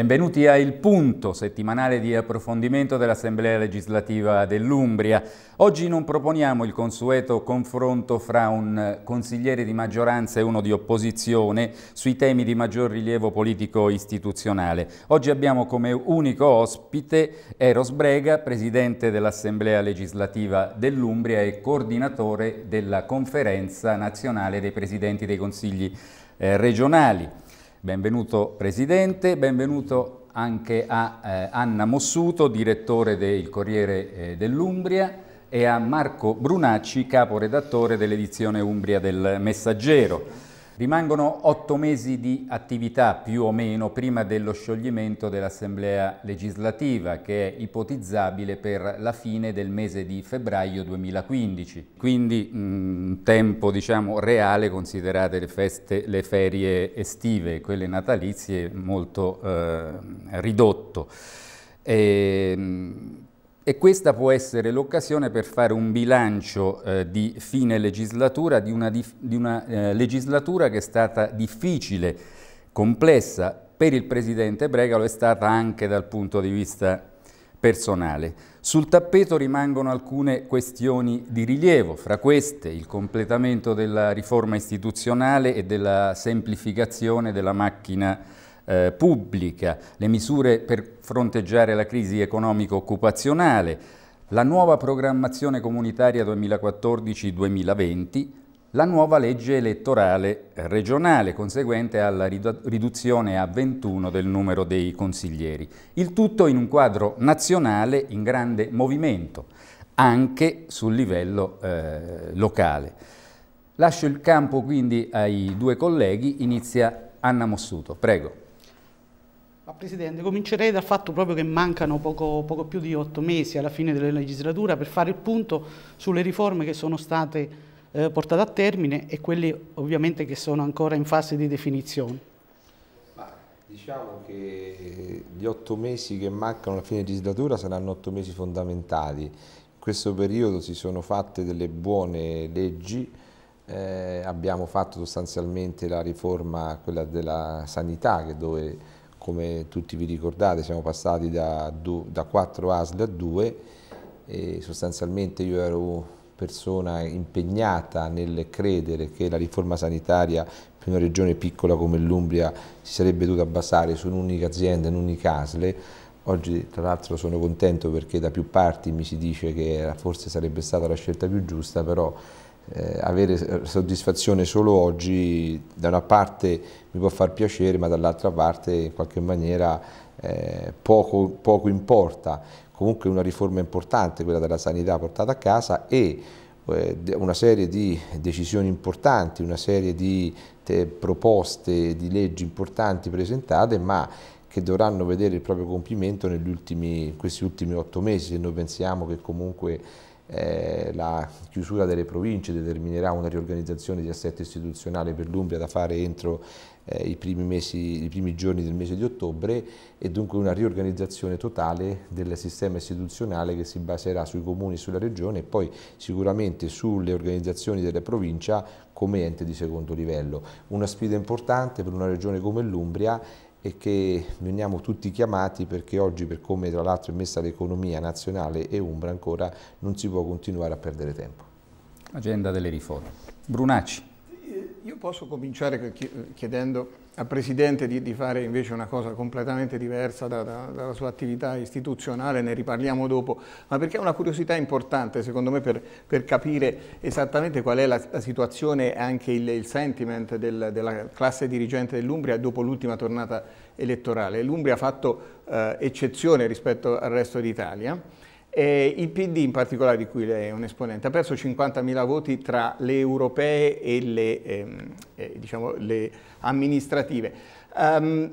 Benvenuti a Il Punto, settimanale di approfondimento dell'Assemblea legislativa dell'Umbria. Oggi non proponiamo il consueto confronto fra un consigliere di maggioranza e uno di opposizione sui temi di maggior rilievo politico istituzionale. Oggi abbiamo come unico ospite Eros Brega, presidente dell'Assemblea legislativa dell'Umbria e coordinatore della Conferenza nazionale dei presidenti dei consigli eh, regionali. Benvenuto Presidente, benvenuto anche a eh, Anna Mossuto, direttore del Corriere eh, dell'Umbria, e a Marco Brunacci, caporedattore dell'edizione Umbria del Messaggero. Rimangono otto mesi di attività più o meno prima dello scioglimento dell'Assemblea legislativa che è ipotizzabile per la fine del mese di febbraio 2015, quindi un mm, tempo diciamo, reale considerate le, feste, le ferie estive, quelle natalizie molto eh, ridotto. E, ehm, e questa può essere l'occasione per fare un bilancio eh, di fine legislatura, di una, di, di una eh, legislatura che è stata difficile, complessa per il Presidente Bregalo, è stata anche dal punto di vista personale. Sul tappeto rimangono alcune questioni di rilievo, fra queste il completamento della riforma istituzionale e della semplificazione della macchina eh, pubblica, le misure per fronteggiare la crisi economico-occupazionale, la nuova programmazione comunitaria 2014-2020, la nuova legge elettorale regionale conseguente alla riduzione a 21 del numero dei consiglieri. Il tutto in un quadro nazionale in grande movimento, anche sul livello eh, locale. Lascio il campo quindi ai due colleghi, inizia Anna Mossuto, prego. Ah, Presidente, comincerei dal fatto proprio che mancano poco, poco più di otto mesi alla fine della legislatura per fare il punto sulle riforme che sono state eh, portate a termine e quelle ovviamente che sono ancora in fase di definizione. Ma diciamo che gli otto mesi che mancano alla fine legislatura saranno otto mesi fondamentali. In questo periodo si sono fatte delle buone leggi, eh, abbiamo fatto sostanzialmente la riforma quella della sanità che dove come tutti vi ricordate siamo passati da, da 4 ASL a 2 e sostanzialmente io ero persona impegnata nel credere che la riforma sanitaria per una regione piccola come l'Umbria si sarebbe dovuta basare su un'unica azienda, un'unica ASL, Oggi tra l'altro sono contento perché da più parti mi si dice che forse sarebbe stata la scelta più giusta, però eh, avere soddisfazione solo oggi da una parte mi può far piacere ma dall'altra parte in qualche maniera eh, poco, poco importa. Comunque una riforma importante quella della sanità portata a casa e eh, una serie di decisioni importanti, una serie di proposte di leggi importanti presentate, ma che dovranno vedere il proprio compimento negli ultimi, questi ultimi otto mesi, se noi pensiamo che comunque eh, la chiusura delle province determinerà una riorganizzazione di assetto istituzionale per l'Umbria da fare entro eh, i, primi mesi, i primi giorni del mese di ottobre e dunque una riorganizzazione totale del sistema istituzionale che si baserà sui comuni e sulla regione e poi sicuramente sulle organizzazioni della provincia come ente di secondo livello. Una sfida importante per una regione come l'Umbria e che veniamo tutti chiamati perché oggi per come tra l'altro è messa l'economia nazionale e Umbra ancora non si può continuare a perdere tempo. Agenda delle riforme. Brunacci. Eh, io posso cominciare chiedendo al Presidente di, di, fare invece una cosa completamente diversa da, da, dalla sua attività istituzionale, ne riparliamo dopo, ma perché è una curiosità importante secondo me per, per capire esattamente qual è la, la situazione e anche il, il sentiment del, della classe dirigente dell'Umbria dopo l'ultima tornata elettorale. L'Umbria ha fatto eh, eccezione rispetto al resto d'Italia eh, il PD in particolare, di cui lei è un esponente, ha perso 50.000 voti tra le europee e le, ehm, eh, diciamo, le amministrative. Um,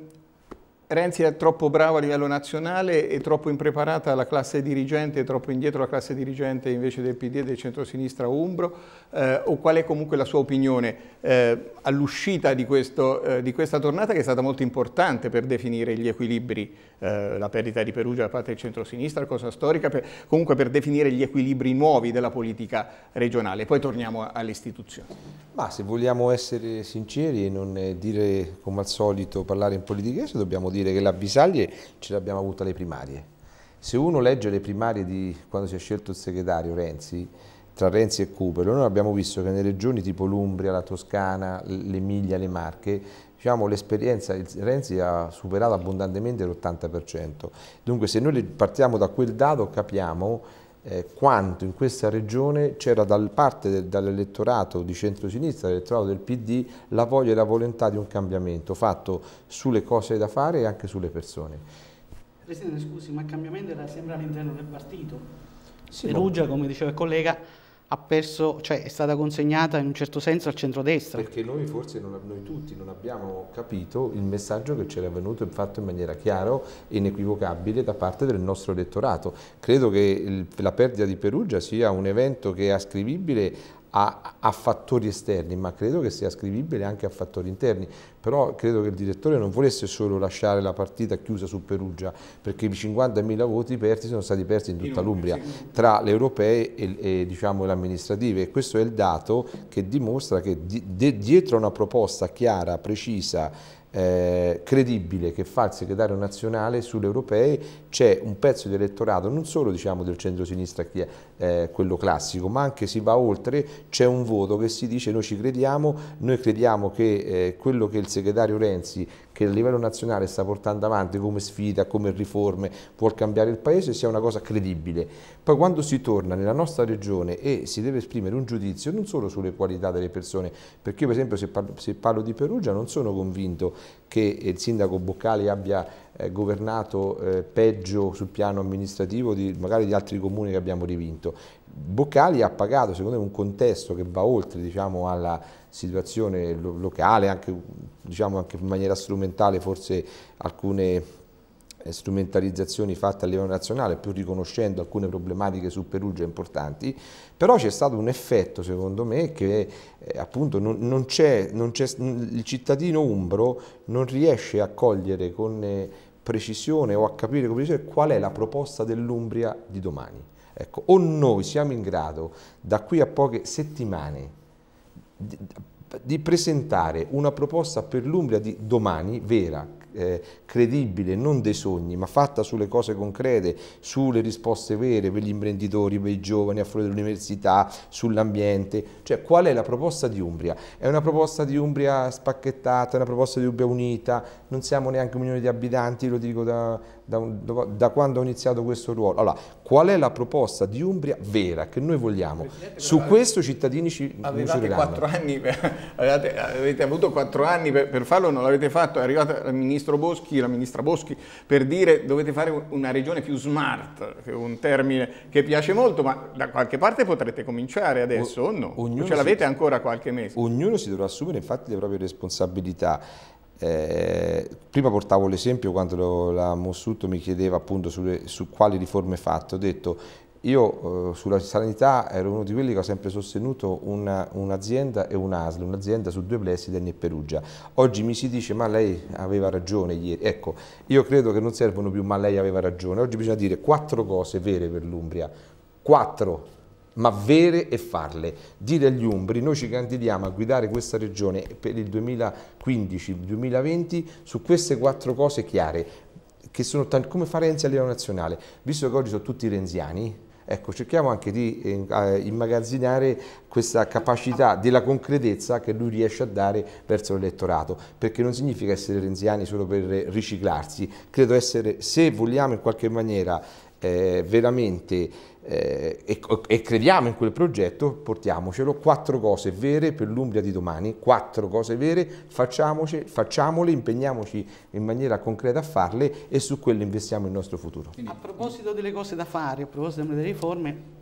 Renzi è troppo bravo a livello nazionale e troppo impreparata la classe dirigente, troppo indietro la classe dirigente invece del PD e del centrosinistra Umbro, eh, o qual è comunque la sua opinione eh, all'uscita di, eh, di, questa tornata che è stata molto importante per definire gli equilibri, eh, la perdita di Perugia da parte del centrosinistra, cosa storica, per, comunque per definire gli equilibri nuovi della politica regionale. Poi torniamo alle istituzioni. Ma se vogliamo essere sinceri e non eh, dire come al solito parlare in politica, politichese, dobbiamo dire dire che la Bisaglie ce l'abbiamo avuta alle primarie. Se uno legge le primarie di quando si è scelto il segretario Renzi, tra Renzi e Cupero, noi abbiamo visto che nelle regioni tipo l'Umbria, la Toscana, l'Emilia, le Marche, diciamo, l'esperienza, Renzi ha superato abbondantemente l'80%. Dunque se noi partiamo da quel dato capiamo eh, quanto in questa regione c'era da parte del, dall'elettorato di centrosinistra, dall'elettorato del PD, la voglia e la volontà di un cambiamento fatto sulle cose da fare e anche sulle persone. Presidente, scusi, ma il cambiamento era sempre all'interno del partito? Sì, Perugia, come diceva il collega, ha perso, cioè è stata consegnata in un certo senso al centrodestra. Perché noi forse, non, noi tutti, non abbiamo capito il messaggio che c'era venuto in fatto in maniera chiara e inequivocabile da parte del nostro elettorato. Credo che il, la perdita di Perugia sia un evento che è ascrivibile a, a, fattori esterni, ma credo che sia ascrivibile anche a fattori interni. Però credo che il direttore non volesse solo lasciare la partita chiusa su Perugia, perché i 50.000 voti persi sono stati persi in tutta l'Umbria, tra le europee e, e diciamo, le amministrative. E questo è il dato che dimostra che di, de, dietro una proposta chiara, precisa, eh, credibile che fa il segretario nazionale sulle europee c'è un pezzo di elettorato non solo diciamo, del centro-sinistra che è eh, quello classico ma anche si va oltre c'è un voto che si dice noi ci crediamo noi crediamo che eh, quello che il segretario Renzi che a livello nazionale sta portando avanti come sfida, come riforme, vuol cambiare il paese, sia una cosa credibile. Poi quando si torna nella nostra regione e si deve esprimere un giudizio non solo sulle qualità delle persone, perché io per esempio se parlo, se parlo di Perugia non sono convinto che il sindaco Boccali abbia eh, governato eh, peggio sul piano amministrativo di, magari di altri comuni che abbiamo rivinto. Boccali ha pagato secondo me un contesto che va oltre diciamo, alla situazione lo locale, anche, diciamo, anche in maniera strumentale forse alcune eh, strumentalizzazioni fatte a livello nazionale, più riconoscendo alcune problematiche su Perugia importanti, però c'è stato un effetto secondo me che eh, appunto non, non il cittadino umbro non riesce a cogliere con... Eh, precisione o a capire precisione, qual è la proposta dell'Umbria di domani. Ecco, o noi siamo in grado da qui a poche settimane di, di presentare una proposta per l'Umbria di domani vera, eh, credibile, non dei sogni, ma fatta sulle cose concrete, sulle risposte vere per gli imprenditori, per i giovani, a fuori dell'università, sull'ambiente. Cioè, qual è la proposta di Umbria? È una proposta di Umbria spacchettata, è una proposta di Umbria unita, non siamo neanche un milione di abitanti, lo dico da da, un, da, quando ho iniziato questo ruolo. Allora, qual è la proposta di Umbria vera che noi vogliamo? Presidente, Su questo i cittadini ci avevate, ci per, avevate avete avuto quattro anni per, per farlo, non l'avete fatto, è arrivata il ministro Boschi, la ministra Boschi, per dire dovete fare una regione più smart, che è un termine che piace molto, ma da qualche parte potrete cominciare adesso o, o no? O ce l'avete ancora qualche mese? Ognuno si dovrà assumere infatti le proprie responsabilità. Eh, prima portavo l'esempio quando la Mossuto mi chiedeva appunto sulle, su quali riforme fatte, ho detto io eh, sulla sanità ero uno di quelli che ha sempre sostenuto un'azienda e un'ASL, un'azienda su due plessi di e Perugia. Oggi mi si dice ma lei aveva ragione ieri. Ecco, io credo che non servono più ma lei aveva ragione. Oggi bisogna dire quattro cose vere per l'Umbria. Quattro ma vere e farle. Dire agli Umbri, noi ci candidiamo a guidare questa regione per il 2015-2020 su queste quattro cose chiare, che sono come fare Renzi a livello nazionale. Visto che oggi sono tutti renziani, Ecco, cerchiamo anche di eh, immagazzinare questa capacità della concretezza che lui riesce a dare verso l'elettorato, perché non significa essere renziani solo per riciclarsi, credo essere, se vogliamo in qualche maniera eh, veramente eh, e, e, crediamo in quel progetto, portiamocelo, quattro cose vere per l'Umbria di domani, quattro cose vere, facciamoci, facciamole, impegniamoci in maniera concreta a farle e su quelle investiamo il nostro futuro. A proposito delle cose da fare, a proposito delle riforme,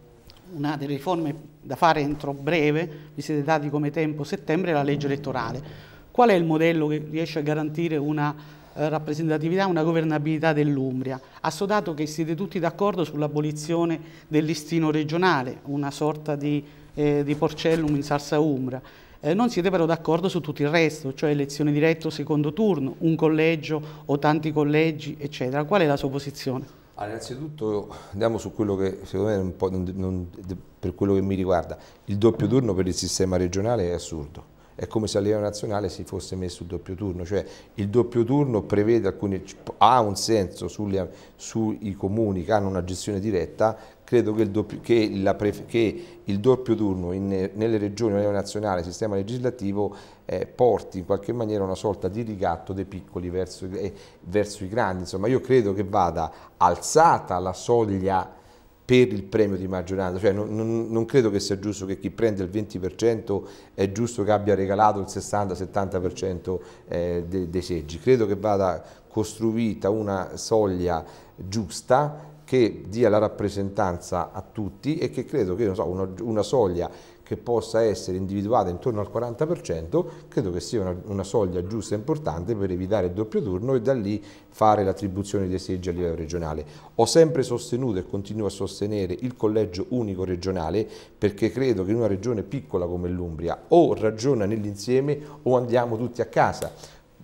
una delle riforme da fare entro breve, vi siete dati come tempo settembre, è la legge elettorale. Qual è il modello che riesce a garantire una eh, rappresentatività, una governabilità dell'Umbria. Assodato che siete tutti d'accordo sull'abolizione del listino regionale, una sorta di, eh, di porcellum in salsa umbra. Eh, non siete però d'accordo su tutto il resto, cioè elezione diretta o secondo turno, un collegio o tanti collegi, eccetera. Qual è la sua posizione? Allora, innanzitutto andiamo su quello che secondo me non, non, per quello che mi riguarda, il doppio turno per il sistema regionale è assurdo è come se a livello Nazionale si fosse messo il doppio turno, cioè il doppio turno prevede alcuni, ha un senso sulle, sui comuni che hanno una gestione diretta, credo che il doppio, che la, che il doppio turno in, nelle regioni a livello nazionale, sistema legislativo, eh, porti in qualche maniera una sorta di ricatto dei piccoli verso, eh, verso i grandi. Insomma, io credo che vada alzata la soglia per il premio di maggioranza, cioè non, non, non, credo che sia giusto che chi prende il 20% è giusto che abbia regalato il 60-70% eh, de, dei seggi, credo che vada costruita una soglia giusta che dia la rappresentanza a tutti e che credo che so, una, una soglia che possa essere individuata intorno al 40%, credo che sia una, una soglia giusta e importante per evitare il doppio turno e da lì fare l'attribuzione dei seggi a livello regionale. Ho sempre sostenuto e continuo a sostenere il collegio unico regionale perché credo che in una regione piccola come l'Umbria o ragiona nell'insieme o andiamo tutti a casa.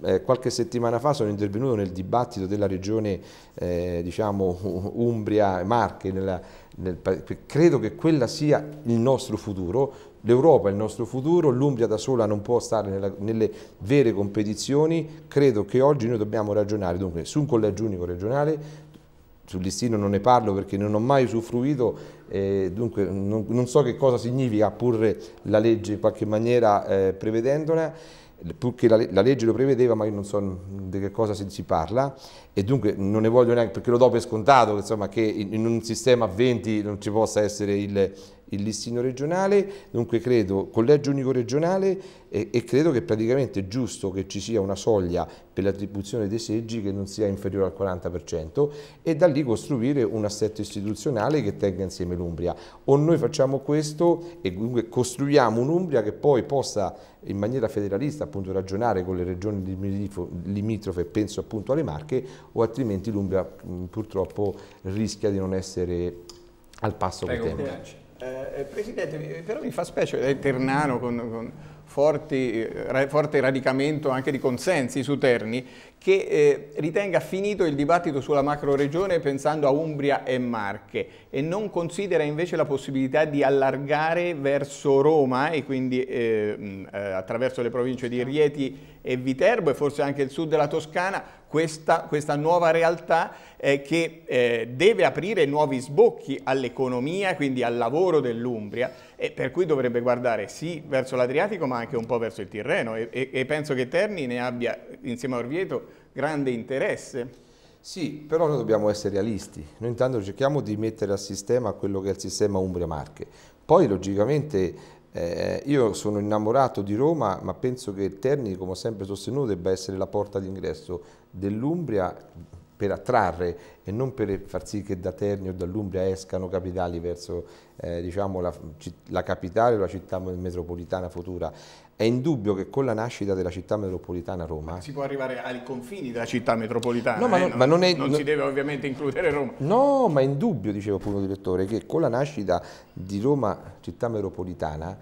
Eh, qualche settimana fa sono intervenuto nel dibattito della regione eh, diciamo, Umbria-Marche, nella nel, credo che quella sia il nostro futuro, l'Europa è il nostro futuro, l'Umbria da sola non può stare nella, nelle vere competizioni, credo che oggi noi dobbiamo ragionare dunque, su un collegio unico regionale, sul listino non ne parlo perché non ho mai usufruito, eh, dunque non, non, so che cosa significa porre la legge in qualche maniera eh, prevedendola, purché la, la, legge lo prevedeva, ma io non so di che cosa si, si, parla e dunque non ne voglio neanche, perché lo do per scontato, insomma, che in, in un sistema a 20 non ci possa essere il, il listino regionale, dunque credo collegio unico regionale e, e credo che praticamente è giusto che ci sia una soglia per l'attribuzione dei seggi che non sia inferiore al 40% e da lì costruire un assetto istituzionale che tenga insieme l'Umbria. O noi facciamo questo e dunque costruiamo un'Umbria che poi possa in maniera federalista appunto ragionare con le regioni limitrofe, penso appunto alle Marche, o altrimenti l'Umbria purtroppo rischia di non essere al passo con i tempi. Eh, eh, Presidente, però mi fa specie, è ternano con, con forti, eh, ra, forte radicamento anche di consensi su Terni, che eh, ritenga finito il dibattito sulla macro regione pensando a Umbria e Marche e non considera invece la possibilità di allargare verso Roma e quindi eh, eh, attraverso le province di Rieti e Viterbo e forse anche il sud della Toscana questa, questa nuova realtà eh, che eh, deve aprire nuovi sbocchi all'economia, quindi al lavoro dell'Umbria e per cui dovrebbe guardare sì verso l'Adriatico ma anche un po' verso il Tirreno e, e, e penso che Terni ne abbia insieme a Orvieto grande interesse. Sì, però noi dobbiamo essere realisti. Noi intanto cerchiamo di mettere a sistema quello che è il sistema Umbria Marche. Poi logicamente eh, io sono innamorato di Roma, ma penso che Terni, come ho sempre sostenuto, debba essere la porta d'ingresso dell'Umbria per attrarre e non per far sì che da Terni o dall'Umbria escano capitali verso eh, diciamo, la, la, capitale o la città metropolitana futura. È indubbio che con la nascita della città metropolitana Roma... Ma si può arrivare ai confini della città metropolitana, no, ma non, eh? non, ma non, è, non si deve ovviamente includere Roma. No, ma è indubbio, dicevo appunto il direttore, che con la nascita di Roma città metropolitana,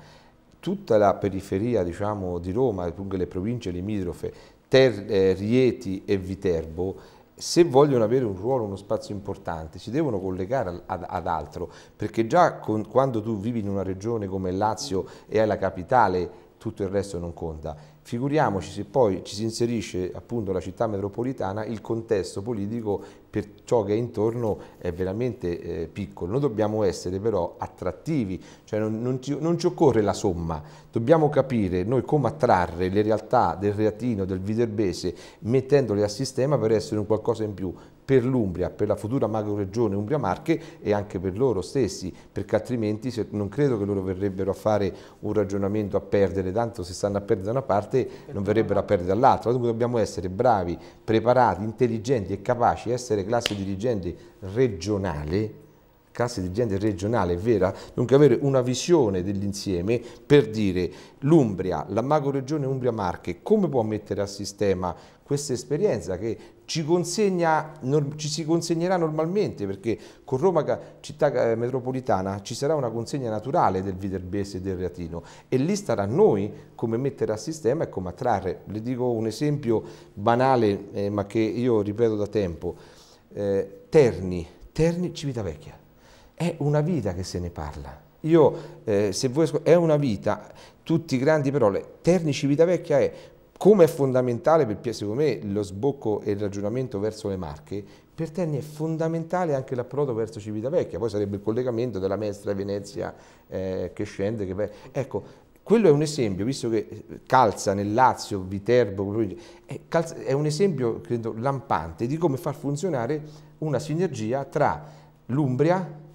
tutta la periferia diciamo, di Roma, dunque le province limitrofe, Ter, eh, Rieti e Viterbo, se vogliono avere un ruolo, uno spazio importante, si devono collegare ad, ad altro, perché già con, quando tu vivi in una regione come Lazio e hai la capitale tutto il resto non conta. Figuriamoci se poi ci si inserisce appunto la città metropolitana, il contesto politico per ciò che è intorno è veramente eh, piccolo. Noi dobbiamo essere però attrattivi, cioè non, non, ci, non, ci, occorre la somma, dobbiamo capire noi come attrarre le realtà del Reatino, del Viterbese, mettendole a sistema per essere un qualcosa in più per l'Umbria, per la futura macro-regione Umbria-Marche e anche per loro stessi, perché altrimenti se, non credo che loro verrebbero a fare un ragionamento a perdere, tanto se stanno a perdere da una parte non verrebbero a perdere dall'altra, dunque dobbiamo essere bravi, preparati, intelligenti e capaci, essere classe dirigente regionale classe dirigente regionale è vera, dunque avere una visione dell'insieme per dire l'Umbria, la macro regione Umbria Marche, come può mettere a sistema questa esperienza che ci, consegna, ci si consegnerà normalmente perché con Roma città eh, metropolitana ci sarà una consegna naturale del Viterbese e del Reatino e lì starà a noi come mettere a sistema e come attrarre. Le dico un esempio banale eh, ma che io ripeto da tempo, eh, Terni, Terni Civitavecchia, è una vita che se ne parla. Io, eh, se voi, è una vita, tutti grandi parole, Terni Civitavecchia è come è fondamentale per Pia, secondo me, lo sbocco e il ragionamento verso le Marche, per Terni è fondamentale anche l'approdo verso Civitavecchia, poi sarebbe il collegamento della Mestra Venezia eh, che scende. Che... Ecco, quello è un esempio, visto che eh, calza nel Lazio, Viterbo, è un esempio, credo, lampante di come far funzionare una sinergia tra l'Umbria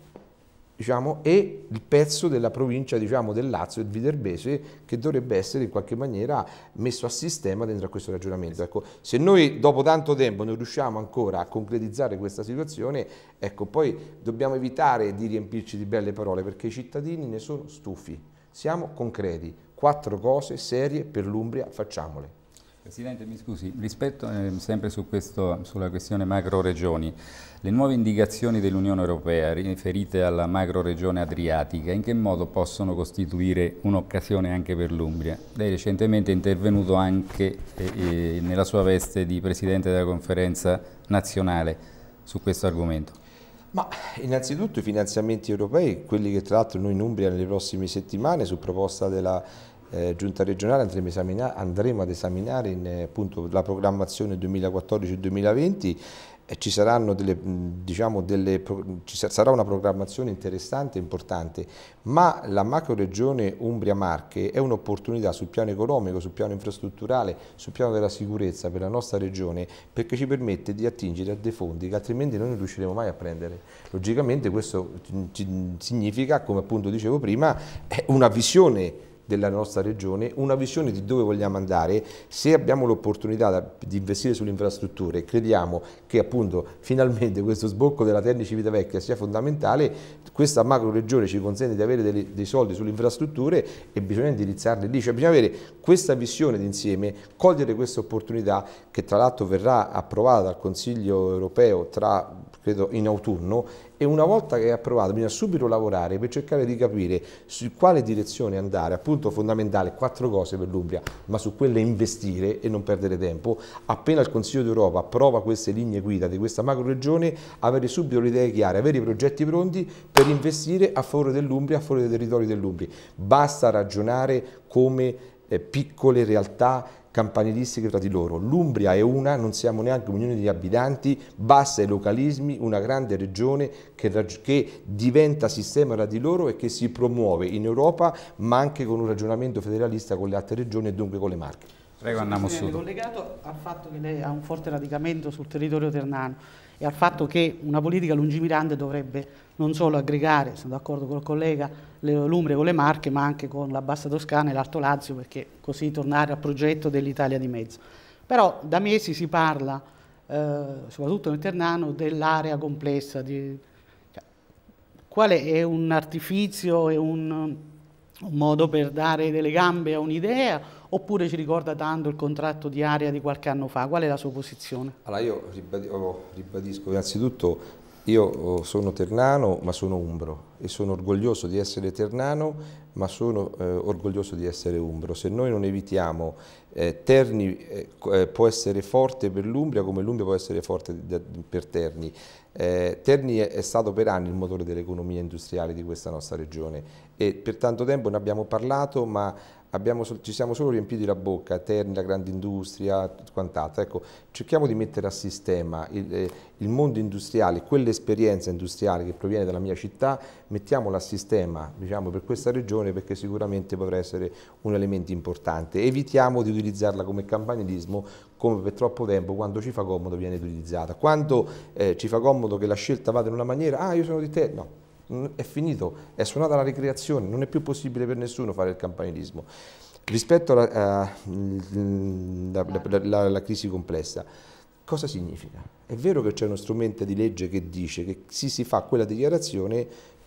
diciamo, e il pezzo della provincia diciamo, del Lazio, il Viterbese, che dovrebbe essere in qualche maniera messo a sistema dentro a questo ragionamento. Ecco, se noi dopo tanto tempo non riusciamo ancora a concretizzare questa situazione, ecco, poi dobbiamo evitare di riempirci di belle parole perché i cittadini ne sono stufi. Siamo concreti, quattro cose serie per l'Umbria, facciamole. Presidente, mi scusi, rispetto eh, sempre su questo, sulla questione macro-regioni, le nuove indicazioni dell'Unione Europea riferite alla macro-regione adriatica in che modo possono costituire un'occasione anche per l'Umbria? Lei recentemente è intervenuto anche eh, eh, nella sua veste di Presidente della Conferenza nazionale su questo argomento. Ma innanzitutto i finanziamenti europei, quelli che tra l'altro noi in Umbria nelle prossime settimane su proposta della eh, giunta regionale andremo, esamina andremo ad esaminare in, eh, appunto, la programmazione 2014-2020 e ci, delle, diciamo, delle, ci, sarà una programmazione interessante e importante, ma la macro regione Umbria-Marche è un'opportunità sul piano economico, sul piano infrastrutturale, sul piano della sicurezza per la nostra regione perché ci permette di attingere a dei fondi che altrimenti non riusciremo mai a prendere. Logicamente questo significa, come appunto dicevo prima, una visione della nostra regione, una visione di dove vogliamo andare, se abbiamo l'opportunità di investire sulle infrastrutture crediamo che appunto finalmente questo sbocco della Terni Civitavecchia sia fondamentale, questa macro regione ci consente di avere dei, dei soldi sulle infrastrutture e bisogna indirizzarle lì, cioè bisogna avere questa visione d'insieme, cogliere questa opportunità che tra l'altro verrà approvata dal Consiglio europeo tra, credo, in autunno e una volta che è approvato bisogna subito lavorare per cercare di capire su quale direzione andare, appunto fondamentale quattro cose per l'Umbria, ma su quelle investire e non perdere tempo. Appena il Consiglio d'Europa approva queste linee guida di questa macro regione, avere subito le idee chiare, avere i progetti pronti per investire a favore dell'Umbria, a favore dei territori dell'Umbria. Basta ragionare come eh, piccole realtà campanilistiche tra di loro. L'Umbria è una, non siamo neanche un milione di abitanti, bassa ai localismi, una grande regione che, che, diventa sistema tra di loro e che si promuove in Europa, ma anche con un ragionamento federalista con le altre regioni e dunque con le Marche. Prego, andiamo su. Collegato al fatto che lei ha un forte radicamento sul territorio ternano e al fatto che una politica lungimirante dovrebbe non solo aggregare, sono d'accordo col collega, Lumbre con le Marche, ma anche con la Bassa Toscana e l'Alto Lazio, perché così tornare al progetto dell'Italia di mezzo. Però da mesi si parla, eh, soprattutto nel Ternano, dell'area complessa. Di, cioè, quale è un artificio, è un, un modo per dare delle gambe a un'idea oppure ci ricorda tanto il contratto di Aria di qualche anno fa? Qual è la sua posizione? Allora io oh, ribadisco innanzitutto io oh, sono ternano ma sono umbro e sono orgoglioso di essere ternano ma sono eh, orgoglioso di essere umbro. Se noi non evitiamo, eh, Terni eh, eh può essere forte per l'Umbria come l'Umbria può essere forte per Terni. Eh, Terni è, è, stato per anni il motore dell'economia industriale di questa nostra regione e per tanto tempo ne abbiamo parlato ma abbiamo, ci siamo solo riempiti la bocca, Terni, la grande industria, quant'altro. Ecco, cerchiamo di mettere a sistema il, eh, il mondo industriale, quell'esperienza industriale che proviene dalla mia città, mettiamola a sistema diciamo, per questa regione perché sicuramente potrà essere un elemento importante. Evitiamo di utilizzarla come campanilismo, come per troppo tempo quando ci fa comodo viene utilizzata. Quando eh, ci fa comodo che la scelta vada in una maniera, ah io sono di te, no, è finito, è suonata la ricreazione, non è più possibile per nessuno fare il campanilismo. Rispetto alla mm, la, la, la, crisi complessa, cosa significa? È vero che c'è uno strumento di legge che dice che se si fa quella dichiarazione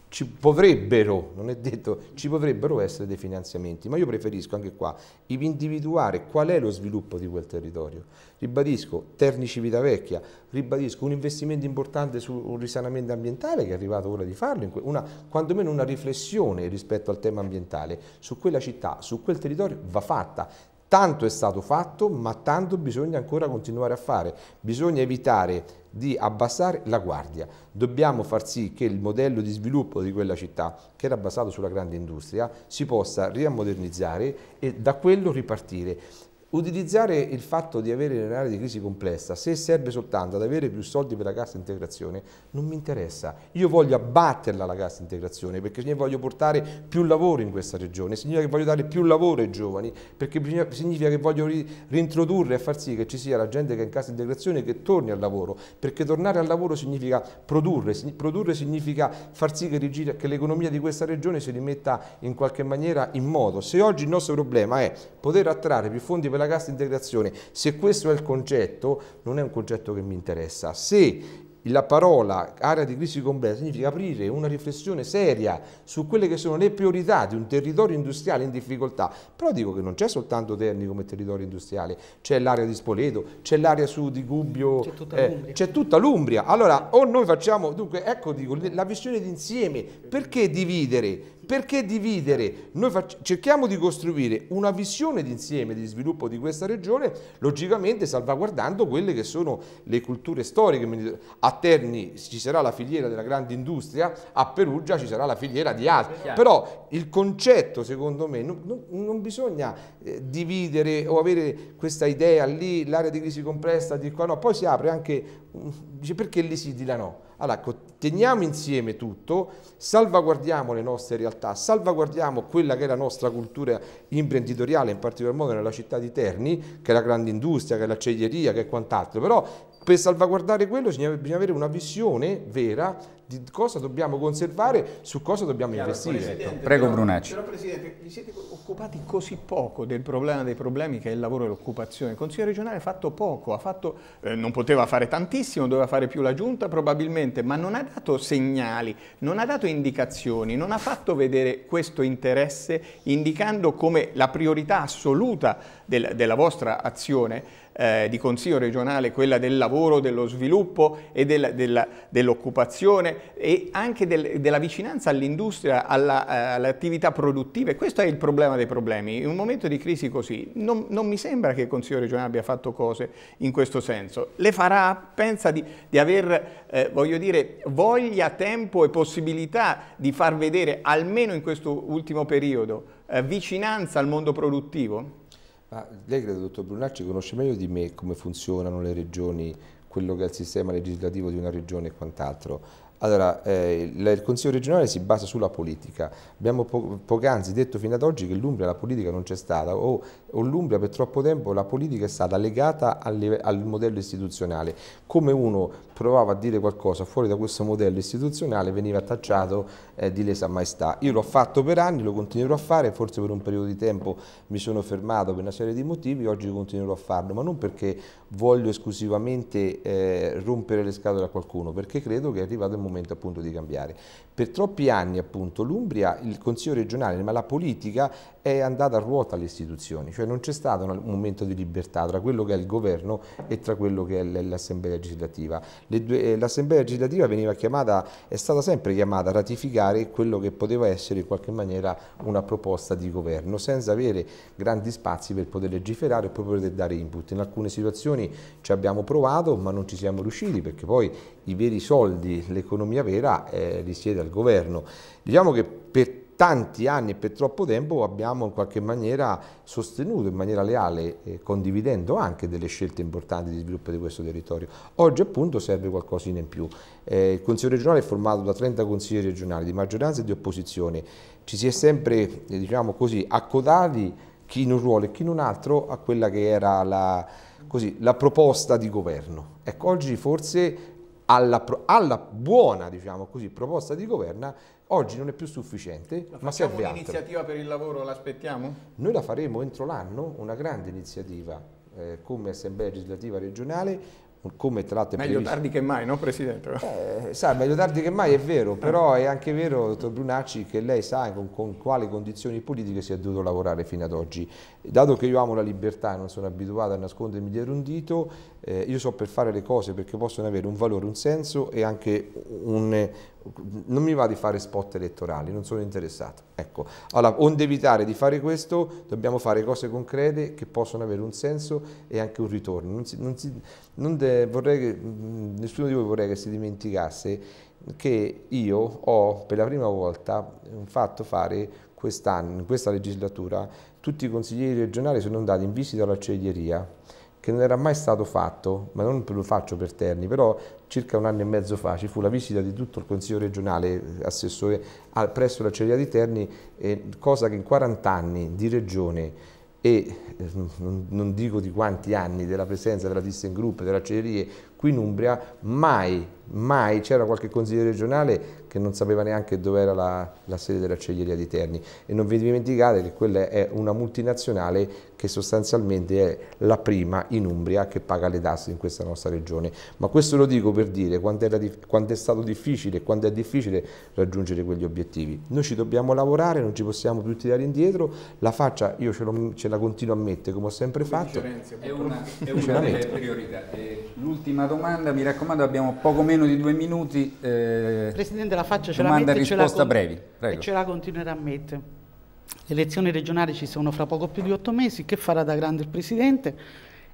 ci potrebbero, non è detto, ci potrebbero essere dei finanziamenti, ma io preferisco anche qua individuare qual è lo sviluppo di quel territorio. Ribadisco, Terni Civitavecchia, ribadisco un investimento importante sul risanamento ambientale che è arrivato ora di farlo, una, quantomeno una riflessione rispetto al tema ambientale su quella città, su quel territorio va fatta. Tanto è stato fatto, ma tanto bisogna ancora continuare a fare. Bisogna evitare di abbassare la guardia. Dobbiamo far sì che il modello di sviluppo di quella città, che era basato sulla grande industria, si possa riammodernizzare e da quello ripartire. Utilizzare il fatto di avere un'area di crisi complessa, se serve soltanto ad avere più soldi per la cassa integrazione, non mi interessa. Io voglio abbatterla la cassa integrazione perché voglio portare più lavoro in questa regione, significa che voglio dare più lavoro ai giovani, perché significa che voglio rintrodurre e far sì che ci sia la gente che è in cassa integrazione che torni al lavoro, perché tornare al lavoro significa produrre, produrre significa far sì che, che l'economia di questa regione si rimetta in qualche maniera in moto. Se oggi il nostro problema è poter attrarre più fondi per la una cassa integrazione. Se questo è il concetto, non è un concetto che mi interessa. Se la parola area di crisi complessa significa aprire una riflessione seria su quelle che sono le priorità di un territorio industriale in difficoltà. Però dico che non c'è soltanto Terni come territorio industriale, c'è l'area di Spoleto, c'è l'area su di Gubbio, c'è tutta, eh, tutta l'Umbria. Allora, o noi facciamo, dunque, ecco dico, la visione d'insieme, perché dividere? Perché dividere? Noi cerchiamo di costruire una visione d'insieme di sviluppo di questa regione, logicamente salvaguardando quelle che sono le culture storiche. A Terni ci sarà la filiera della grande industria, a Perugia ci sarà la filiera di altri. Però il concetto, secondo me, non, non bisogna eh, dividere o avere questa idea lì, l'area di crisi compressa, di qua no. Poi si apre anche, mm, dice perché lì si no. Allora, ecco, teniamo insieme tutto, salvaguardiamo le nostre realtà, salvaguardiamo quella che è la nostra cultura imprenditoriale, in particolar modo nella città di Terni, che è la grande industria, che è l'acciaieria, che è quant'altro, però per salvaguardare quello bisogna avere una visione vera di cosa dobbiamo conservare, su cosa dobbiamo Chiaro, investire. Ecco. Prego però, Brunacci. Però Presidente, vi siete occupati così poco del problema dei problemi che è il lavoro e l'occupazione. Il Consiglio regionale ha fatto poco, ha fatto, eh, non poteva fare tantissimo, doveva fare più la Giunta probabilmente, ma non ha dato segnali, non ha dato indicazioni, non ha fatto vedere questo interesse indicando come la priorità assoluta del, della vostra azione eh, di Consiglio regionale, quella del lavoro, dello sviluppo e del, dell'occupazione e anche del, della vicinanza all'industria, all'attività eh, all produttiva. E questo è il problema dei problemi. In un momento di crisi così non, non mi sembra che il Consiglio regionale abbia fatto cose in questo senso. Le farà, pensa di, di aver, eh, voglio dire, voglia, tempo e possibilità di far vedere, almeno in questo ultimo periodo, eh, vicinanza al mondo produttivo? Ma lei credo, dottor Brunacci, conosce meglio di me come funzionano le regioni, quello che è il sistema legislativo di una regione e quant'altro. Allora, eh, il Consiglio regionale si basa sulla politica. Abbiamo po poc'anzi detto fino ad oggi che l'Umbria la politica non c'è stata o, o l'Umbria per troppo tempo la politica è stata legata al, al modello istituzionale come uno provava a dire qualcosa fuori da questo modello istituzionale veniva tacciato eh, di lesa maestà. Io l'ho fatto per anni, lo continuerò a fare, forse per un periodo di tempo mi sono fermato per una serie di motivi, oggi continuerò a farlo, ma non perché voglio esclusivamente eh, rompere le scatole a qualcuno, perché credo che è arrivato il momento appunto di cambiare. Per troppi anni appunto l'Umbria, il Consiglio regionale, ma la politica è andata a ruota alle istituzioni, cioè non c'è stato un momento di libertà tra quello che è il governo e tra quello che è l'Assemblea legislativa. Eh, l'Assemblea legislativa veniva chiamata, è stata sempre chiamata a ratificare quello che poteva essere in qualche maniera una proposta di governo, senza avere grandi spazi per poter legiferare e per poter dare input. In alcune situazioni ci abbiamo provato ma non ci siamo riusciti perché poi i veri soldi, l'economia vera eh, risiede al governo. Diciamo che per tanti anni e per troppo tempo abbiamo in qualche maniera sostenuto in maniera leale, eh, condividendo anche delle scelte importanti di sviluppo di questo territorio. Oggi appunto serve qualcosina in più. Eh, il Consiglio regionale è formato da 30 consigli regionali di maggioranza e di opposizione. Ci si è sempre, eh, diciamo così, accodati chi in un ruolo e chi in un altro a quella che era la, così, la proposta di governo. Ecco, oggi forse alla, alla buona diciamo così, proposta di governo Oggi non è più sufficiente, ma, ma serve altro. un'iniziativa per il lavoro, l'aspettiamo? Noi la faremo entro l'anno, una grande iniziativa eh, come Assemblea Legislativa Regionale, come tra l'altro Meglio previsto. tardi che mai, no Presidente? Eh, sa, meglio tardi che mai è vero, eh. però è anche vero, dottor Brunacci, che lei sa con, con, quali condizioni politiche si è dovuto lavorare fino ad oggi. Dato che io amo la libertà e non sono abituato a nascondermi dietro un dito, eh, io so per fare le cose perché possono avere un valore, un senso e anche un, non mi va di fare spot elettorali, non sono interessato. Ecco, allora, onde evitare di fare questo, dobbiamo fare cose concrete che possono avere un senso e anche un ritorno. Non si, non si, non de, che, mm, nessuno di voi vorrei che si dimenticasse che io ho per la prima volta mm, fatto fare quest'anno, in questa legislatura, tutti i consiglieri regionali sono andati in visita all'acciaieria che non era mai stato fatto, ma non lo faccio per Terni, però circa un anno e mezzo fa ci fu la visita di tutto il Consiglio regionale, assessore, presso Ceria di Terni, cosa che in 40 anni di regione e non, dico di quanti anni della presenza della ThyssenKrupp, della Ceria qui in Umbria, mai, mai c'era qualche consigliere regionale che non sapeva neanche dove era la, la sede dell'acciaieria di Terni e non vi dimenticate che quella è una multinazionale che sostanzialmente è la prima in Umbria che paga le tasse in questa nostra regione. Ma questo lo dico per dire quanto è, quanto è stato difficile e quanto è difficile raggiungere quegli obiettivi. Noi ci dobbiamo lavorare, non ci possiamo più tirare indietro, la faccia io ce, lo, ce la continuo a mettere come ho sempre come fatto. è una, è una delle priorità. L'ultima domanda, mi raccomando abbiamo poco meno di due minuti. Eh... Presidente, la faccia, ce Domanda la mette e, risposta ce la brevi, Prego. e ce la continuerà a mettere. Le elezioni regionali ci sono fra poco più di otto mesi, che farà da grande il Presidente?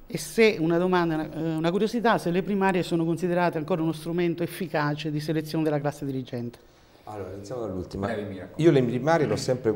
E se una domanda, eh, una curiosità, se le primarie sono considerate ancora uno strumento efficace di selezione della classe dirigente? Allora, iniziamo dall'ultima. Io le primarie l'ho sempre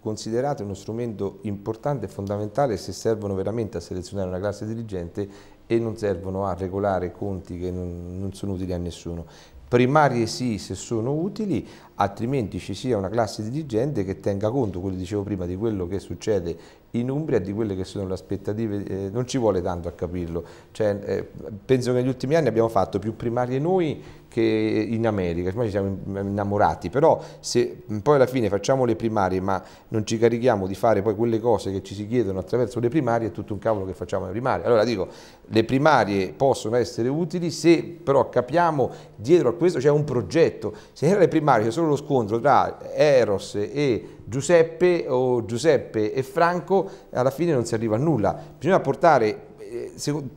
considerate uno strumento importante e fondamentale se servono veramente a selezionare una classe dirigente e non servono a regolare conti che non sono utili a nessuno primarie sì se sono utili, altrimenti ci sia una classe dirigente che tenga conto, come dicevo prima, di quello che succede in Umbria e di quelle che sono le aspettative, eh, non ci vuole tanto a capirlo, cioè, eh, penso che negli ultimi anni abbiamo fatto più primarie noi che in America, ormai ci siamo mm, innamorati, però se mm, poi alla fine facciamo le primarie ma non ci carichiamo di fare poi quelle cose che ci si chiedono attraverso le primarie è tutto un cavolo che facciamo le primarie. Allora dico, le primarie possono essere utili se però capiamo dietro a questo c'è un progetto, se le primarie sono lo scontro tra Eros e Giuseppe o Giuseppe e Franco, alla fine non si arriva a nulla. Bisogna portare eh,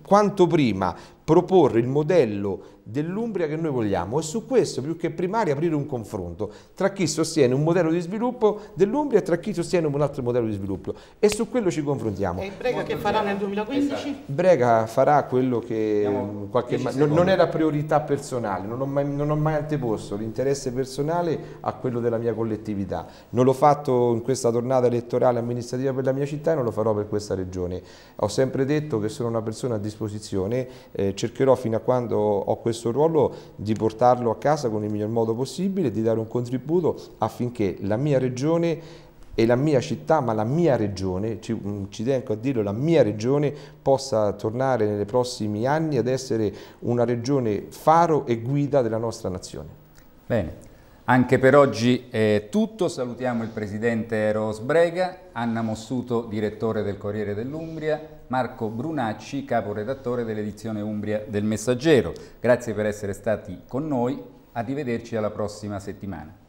quanto prima proporre il modello dell'Umbria che noi vogliamo e su questo più che primario aprire un confronto tra chi sostiene un modello di sviluppo dell'Umbria e tra chi sostiene un altro modello di sviluppo e su quello ci confrontiamo. E Brega Molto che farà nel 2015? Esatto. Brega farà quello che non, non, è la priorità personale, non ho mai, non ho mai anteposto l'interesse personale a quello della mia collettività. Non l'ho fatto in questa tornata elettorale amministrativa per la mia città e non lo farò per questa regione. Ho sempre detto che sono una persona a disposizione, eh, cercherò fino a quando ho questo questo ruolo di portarlo a casa con il miglior modo possibile, e di dare un contributo affinché la mia regione e la mia città, ma la mia regione, ci, mm, ci, tengo a dirlo, la mia regione possa tornare nei prossimi anni ad essere una regione faro e guida della nostra nazione. Bene, anche per oggi è tutto, salutiamo il Presidente Eros Brega, Anna Mossuto, direttore del Corriere dell'Umbria, Marco Brunacci, capo redattore dell'edizione Umbria del Messaggero. Grazie per essere stati con noi, arrivederci alla prossima settimana.